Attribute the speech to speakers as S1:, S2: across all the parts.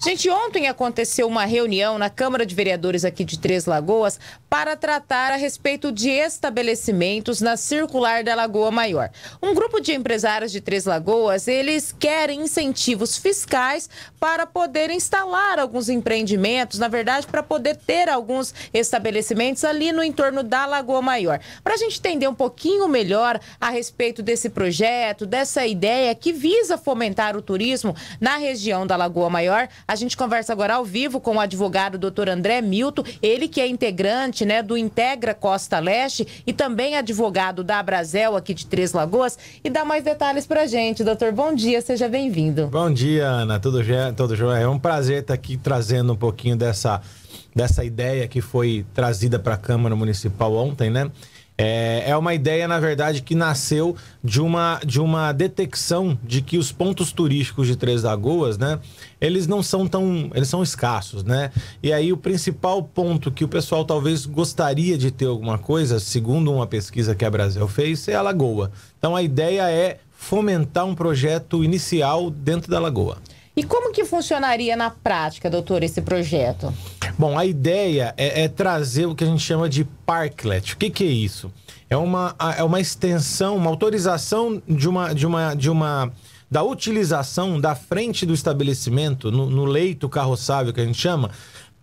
S1: Gente, ontem aconteceu uma reunião na Câmara de Vereadores aqui de Três Lagoas para tratar a respeito de estabelecimentos na circular da Lagoa Maior. Um grupo de empresários de Três Lagoas, eles querem incentivos fiscais para poder instalar alguns empreendimentos, na verdade, para poder ter alguns estabelecimentos ali no entorno da Lagoa Maior. Para a gente entender um pouquinho melhor a respeito desse projeto, dessa ideia que visa fomentar o turismo na região da Lagoa Maior, a gente conversa agora ao vivo com o advogado doutor André Milton, ele que é integrante né, do Integra Costa Leste e também advogado da Abrazel aqui de Três Lagoas e dá mais detalhes para gente. Doutor, bom dia, seja bem-vindo.
S2: Bom dia, Ana, tudo, tudo jóia? É um prazer estar tá aqui trazendo um pouquinho dessa, dessa ideia que foi trazida para a Câmara Municipal ontem, né? É, é uma ideia, na verdade, que nasceu de uma, de uma detecção de que os pontos turísticos de Três Lagoas, né? Eles não são tão. Eles são escassos, né? E aí o principal ponto que o pessoal talvez gostaria de ter alguma coisa, segundo uma pesquisa que a Brasil fez, é a Lagoa. Então a ideia é fomentar um projeto inicial dentro da Lagoa.
S1: E como que funcionaria na prática, doutor, esse projeto?
S2: Bom, a ideia é, é trazer o que a gente chama de parklet. O que, que é isso? É uma, é uma extensão, uma autorização de uma, de uma, de uma da utilização da frente do estabelecimento, no, no leito carroçável que a gente chama,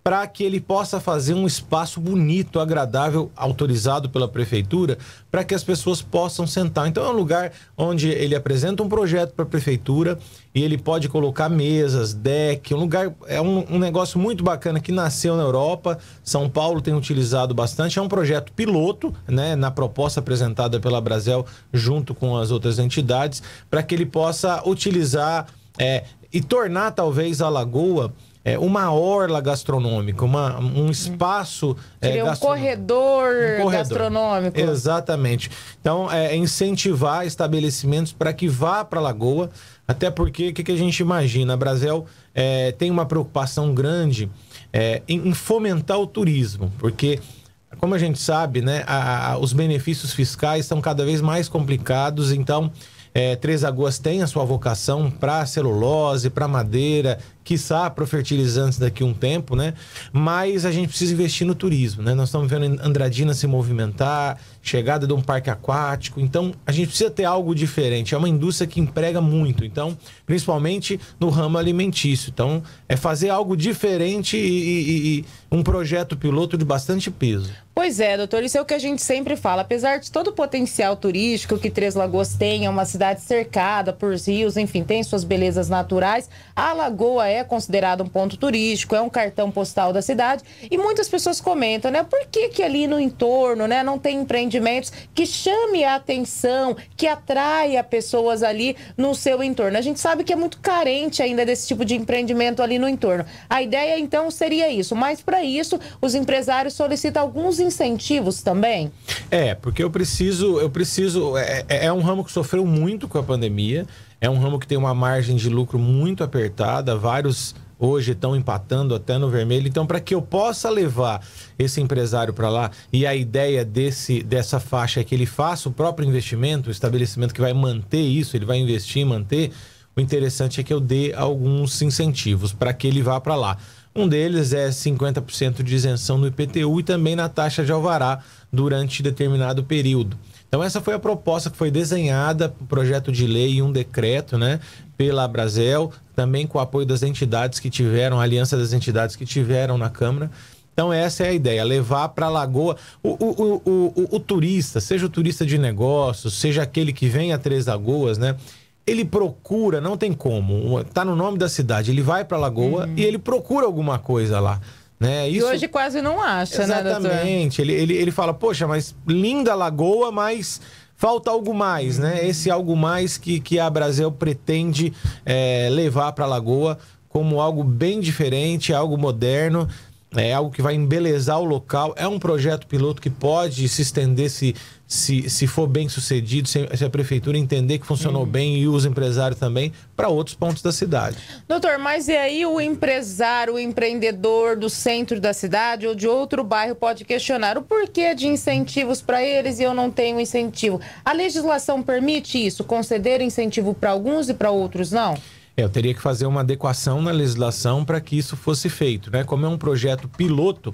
S2: para que ele possa fazer um espaço bonito, agradável, autorizado pela prefeitura, para que as pessoas possam sentar. Então é um lugar onde ele apresenta um projeto para a prefeitura e ele pode colocar mesas, deck, um lugar é um, um, negócio muito bacana que nasceu na Europa, São Paulo tem utilizado bastante, é um projeto piloto, né, na proposta apresentada pela Brasel junto com as outras entidades, para que ele possa utilizar é, e tornar talvez a lagoa é, uma orla gastronômica, uma, um espaço. É, um, corredor um, corredor gastronômico. Exatamente. Então, é, é incentivar estabelecimentos para que vá para a Lagoa, até porque o que, que, a gente imagina? A Brasil é, tem uma preocupação grande é, em, em fomentar o turismo, porque como a gente sabe, né, a, a, os benefícios fiscais são cada vez mais complicados, então é, Três Lagoas tem a sua vocação para celulose, para madeira quiçá para fertilizantes daqui a um tempo, né? Mas a gente precisa investir no turismo, né? Nós estamos vendo Andradina se movimentar, chegada de um parque aquático. Então, a gente precisa ter algo diferente. É uma indústria que emprega muito, então, principalmente no ramo alimentício. Então, é fazer algo diferente e, e, e um projeto piloto de bastante peso.
S1: Pois é, doutor, isso é o que a gente sempre fala. Apesar de todo o potencial turístico que Três Lagoas tem, é uma cidade cercada por rios, enfim, tem suas belezas naturais. A Lagoa é é considerado um ponto turístico, é um cartão postal da cidade. E muitas pessoas comentam, né? Por que, que ali no entorno né, não tem empreendimentos que chame a atenção, que atraia pessoas ali no seu entorno? A gente sabe que é muito carente ainda desse tipo de empreendimento ali no entorno. A ideia, então, seria isso. Mas, para isso, os empresários solicitam alguns incentivos também?
S2: É, porque eu preciso, eu preciso. É, é, é um ramo que sofreu muito com a pandemia. É um ramo que tem uma margem de lucro muito apertada, vários hoje estão empatando até no vermelho. Então, para que eu possa levar esse empresário para lá e a ideia desse, dessa faixa é que ele faça o próprio investimento, o estabelecimento que vai manter isso, ele vai investir e manter. O interessante é que eu dê alguns incentivos para que ele vá para lá. Um deles é 50% de isenção no IPTU e também na taxa de alvará durante determinado período. Então, essa foi a proposta que foi desenhada, projeto de lei e um decreto, né? Pela Brasel, também com o apoio das entidades que tiveram, a aliança das entidades que tiveram na Câmara. Então, essa é a ideia, levar para a Lagoa. O, o, o, o, turista, seja o turista de negócios, seja aquele que vem a Três Lagoas, né? Ele procura, não tem como, tá no nome da cidade, ele vai para a Lagoa uhum. e ele procura alguma coisa lá. Né? Isso... E hoje
S1: quase não acha, Exatamente. né, Exatamente.
S2: Ele, ele, ele fala, poxa, mas linda lagoa, mas falta algo mais, né? Esse algo mais que, que a Brasil pretende é, levar para a Lagoa como algo bem diferente, algo moderno é algo que vai embelezar o local, é um projeto piloto que pode se estender se, se, se for bem sucedido, se, se a prefeitura entender que funcionou hum. bem e os empresários também, para outros pontos da cidade.
S1: Doutor, mas e aí o empresário, o empreendedor do centro da cidade ou de outro bairro pode questionar o porquê de incentivos para eles e eu não tenho incentivo? A legislação permite isso, conceder incentivo para alguns e para outros não? Não.
S2: É, eu teria que fazer uma adequação na legislação para que isso fosse feito, né? Como é um projeto piloto,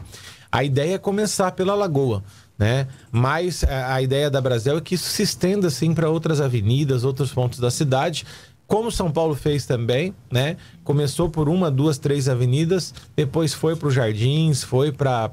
S2: a ideia é começar pela Lagoa, né? Mas a ideia da Brasel é que isso se estenda assim para outras avenidas, outros pontos da cidade, como São Paulo fez também, né? Começou por uma, duas, três avenidas, depois foi para os Jardins, foi para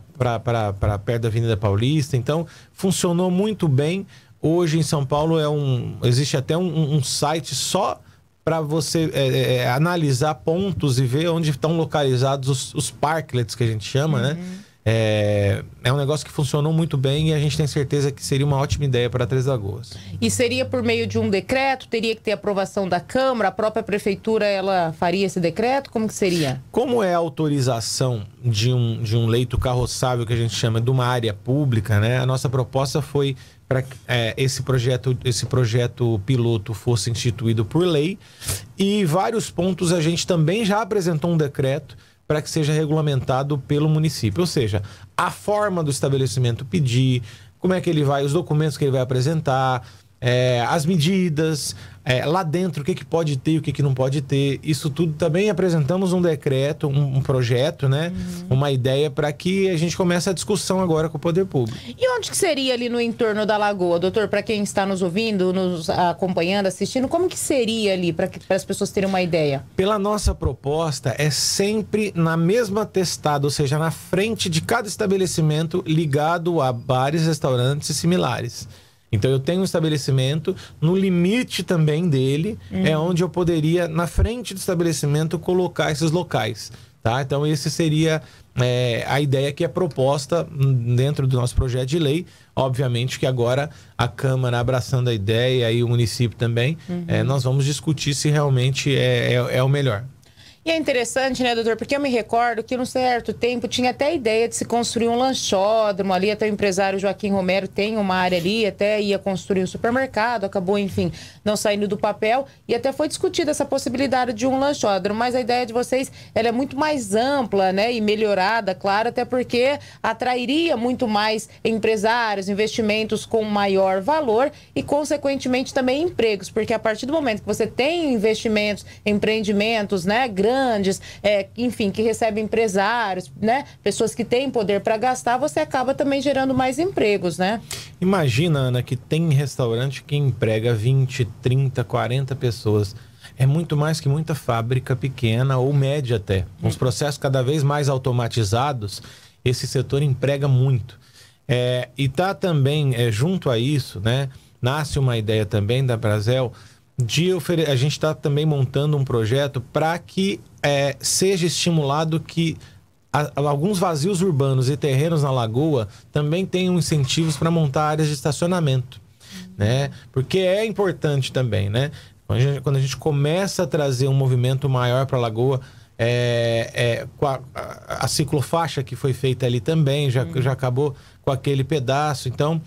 S2: perto da Avenida Paulista. Então, funcionou muito bem. Hoje em São Paulo é um. Existe até um, um site só para você é, é, é, analisar pontos e ver onde estão localizados os, os parklets que a gente chama, né? uhum. né? É, é, um negócio que funcionou muito bem e a gente tem certeza que seria uma ótima ideia para Três Lagoas.
S1: E seria por meio de um decreto? Teria que ter aprovação da Câmara? A própria Prefeitura, ela faria esse decreto? Como que seria?
S2: Como é a autorização de um, de um leito carroçável, que a gente chama de uma área pública, né? A nossa proposta foi para que é, esse, projeto, esse projeto piloto fosse instituído por lei. E vários pontos a gente também já apresentou um decreto para que seja regulamentado pelo município. Ou seja, a forma do estabelecimento pedir, como é que ele vai, os documentos que ele vai apresentar, é, as medidas, é, lá dentro o que, que pode ter e o que, que não pode ter. Isso tudo também apresentamos um decreto, um, um projeto, né? Uhum. Uma ideia para que a gente comece a discussão agora com o poder público.
S1: E onde que seria ali no entorno da lagoa, doutor? Para quem está nos ouvindo, nos acompanhando, assistindo, como que seria ali para as pessoas terem uma ideia?
S2: Pela nossa proposta, é sempre na mesma testada, ou seja, na frente de cada estabelecimento ligado a bares, restaurantes e similares. Então eu tenho um estabelecimento, no limite também dele, é uhum. é onde eu poderia, na frente do estabelecimento, colocar esses locais. Tá? Então, esse seria é, a ideia que é proposta hum, dentro do nosso projeto de lei. Obviamente que agora a Câmara abraçando a ideia e o município também, é, uhum. é, nós vamos discutir se realmente é, é, é o melhor.
S1: E é interessante, né, doutor? Porque eu me recordo que, num certo tempo, tinha até a ideia de se construir um lanchódromo ali. Até o empresário Joaquim Romero tem uma área ali, até ia construir um supermercado, acabou, enfim, não saindo do papel. E até foi discutida essa possibilidade de um lanchódromo. Mas a ideia de vocês ela é muito mais ampla, né? E melhorada, claro, até porque atrairia muito mais empresários, investimentos com maior valor e, consequentemente, também empregos. Porque a partir do momento que você tem investimentos, empreendimentos, né? Grandes grandes, é, enfim, que recebem empresários, né? Pessoas que têm poder para gastar, você acaba também gerando mais empregos, né?
S2: Imagina, Ana, que tem restaurante que emprega 20, 30, 40 pessoas é muito mais que muita fábrica pequena ou média até. Com hum. os processos cada vez mais automatizados, esse setor emprega muito. É, e tá também, é, junto a isso, né, nasce uma ideia também da Brasil de ofere... a gente está também montando um projeto para que é, seja estimulado que a, alguns vazios urbanos e terrenos na lagoa também tenham incentivos para montar áreas de estacionamento, né? Porque é importante também, né? Quando a gente, quando a gente começa a trazer um movimento maior para a lagoa, é, é, a, a, ciclofaixa que foi feita ali também já, uhum. já acabou com aquele pedaço, então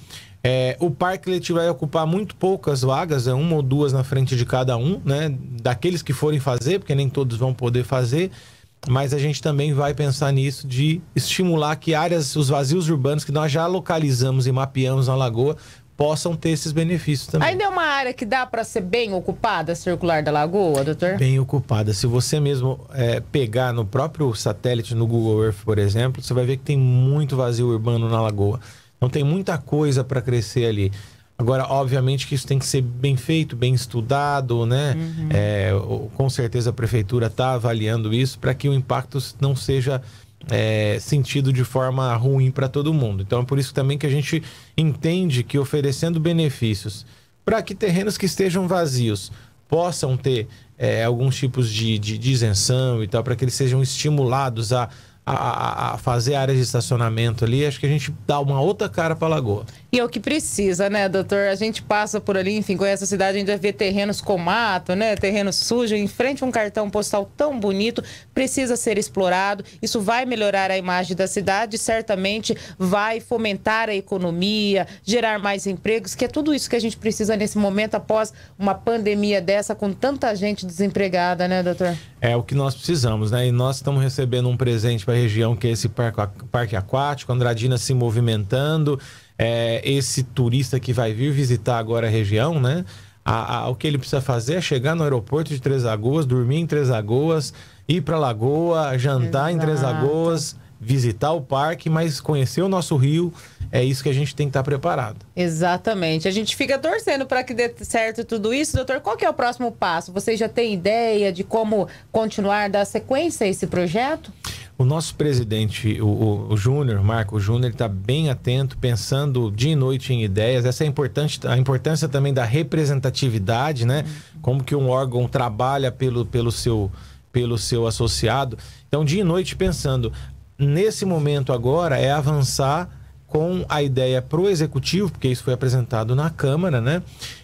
S2: é, o Parklet vai ocupar muito poucas vagas, é uma ou duas na frente de cada um, né? Daqueles que forem fazer, porque nem todos vão poder fazer. Mas a gente também vai pensar nisso de estimular que áreas, os vazios urbanos que nós já localizamos e mapeamos na lagoa, possam ter esses benefícios também.
S1: Ainda é uma área que dá para ser bem ocupada, circular da lagoa, doutor?
S2: Bem ocupada. Se você mesmo é, pegar no próprio satélite, no Google Earth, por exemplo, você vai ver que tem muito vazio urbano na lagoa. Então tem muita coisa para crescer ali. Agora, obviamente que isso tem que ser bem feito, bem estudado, né? Uhum. É, com certeza a prefeitura está avaliando isso para que o impacto não seja é, sentido de forma ruim para todo mundo. Então é por isso também que a gente entende que oferecendo benefícios para que terrenos que estejam vazios possam ter é, alguns tipos de, de, de isenção e tal, para que eles sejam estimulados a a, a, a fazer áreas de estacionamento ali, acho que a gente dá uma outra cara para a lagoa.
S1: E é o que precisa, né, doutor? A gente passa por ali, enfim, conhece a cidade, a gente vê terrenos com mato, né? Terreno sujo, em frente a um cartão postal tão bonito, precisa ser explorado. Isso vai melhorar a imagem da cidade, certamente vai fomentar a economia, gerar mais empregos, que é tudo isso que a gente precisa nesse momento após uma pandemia dessa com tanta gente desempregada, né, doutor?
S2: É o que nós precisamos, né? E nós estamos recebendo um presente para a região que é esse parque aquático, Andradina se movimentando é, esse turista que vai vir visitar agora a região, né? A, a, o que ele precisa fazer é chegar no aeroporto de Três Lagoas, dormir em Três Lagoas, ir para Lagoa, jantar Exato. em Três Lagoas, visitar o parque, mas conhecer o nosso rio, é isso que a gente tem que estar tá preparado.
S1: Exatamente. A gente fica torcendo para que dê certo tudo isso. Doutor, qual que é o próximo passo? Vocês já têm ideia de como continuar, dar sequência a esse projeto?
S2: O nosso presidente, o, o, o Júnior, Marco Júnior, está bem atento, pensando dia e noite em ideias. Essa é importante, a importância também da representatividade, né? Uhum. Como que um órgão trabalha pelo, pelo, seu, pelo seu associado. Então, dia e noite pensando. Nesse momento agora é avançar com a ideia para o executivo, porque isso foi apresentado na Câmara, né?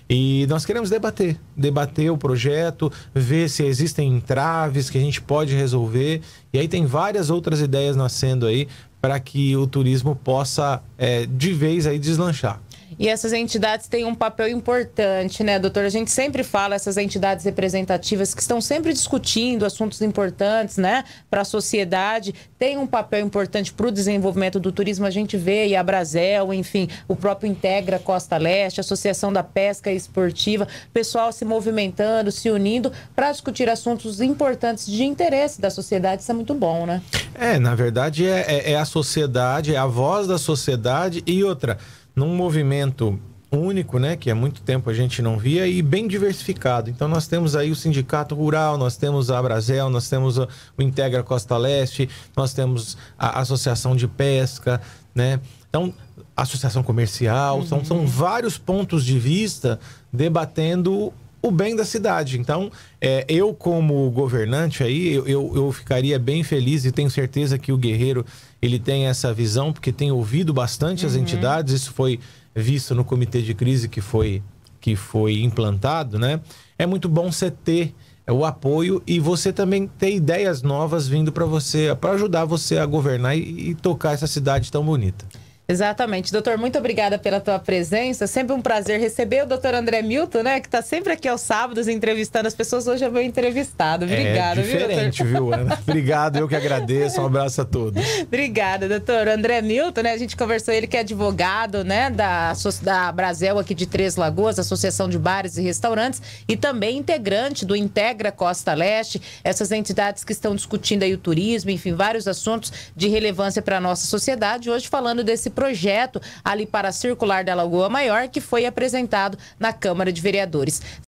S2: E nós queremos debater, debater o projeto, ver se existem entraves que a gente pode resolver. E aí tem várias outras ideias nascendo aí para que o turismo possa é, de vez aí deslanchar.
S1: E essas entidades têm um papel importante, né, doutor? A gente sempre fala essas entidades representativas que estão sempre discutindo assuntos importantes, né, para a sociedade, tem um papel importante para o desenvolvimento do turismo. A gente vê e a Brasel, enfim, o próprio Integra Costa Leste, a Associação da Pesca Esportiva, pessoal se movimentando, se unindo para discutir assuntos importantes de interesse da sociedade. Isso é muito bom,
S2: né? É, na verdade é, é, é a sociedade, é a voz da sociedade e outra num movimento único, né, que há muito tempo a gente não via e bem diversificado. Então nós temos aí o Sindicato Rural, nós temos a Brasel, nós temos o Integra Costa Leste, nós temos a Associação de Pesca, né? Então, associação comercial, uhum. são, são uhum. vários pontos de vista debatendo o bem da cidade. Então, é, eu como governante aí, eu, eu ficaria bem feliz e tenho certeza que o Guerreiro ele tem essa visão, porque tem ouvido bastante uhum. as entidades, isso foi visto no comitê de crise que foi, que foi implantado, né? É muito bom você ter o apoio e você também ter ideias novas vindo para você, para ajudar você a governar e, e tocar essa cidade tão bonita.
S1: Exatamente. Doutor, muito obrigada pela tua presença. Sempre um prazer receber o doutor André Milton, né? Que está sempre aqui aos sábados entrevistando as pessoas. Hoje é meu entrevistado. É Obrigado, é diferente,
S2: viu, doutor? viu, Ana? Obrigado, eu que agradeço. Um abraço a todos.
S1: obrigada, doutor. André Milton, né? A gente conversou, ele que é advogado, né? Da, da Brasel aqui de Três Lagoas, Associação de Bares e Restaurantes, e também integrante do Integra Costa Leste, essas entidades que estão discutindo aí o turismo, enfim, vários assuntos de relevância para a nossa sociedade. Hoje falando desse projeto ali para circular da Lagoa Maior que foi apresentado na Câmara de Vereadores.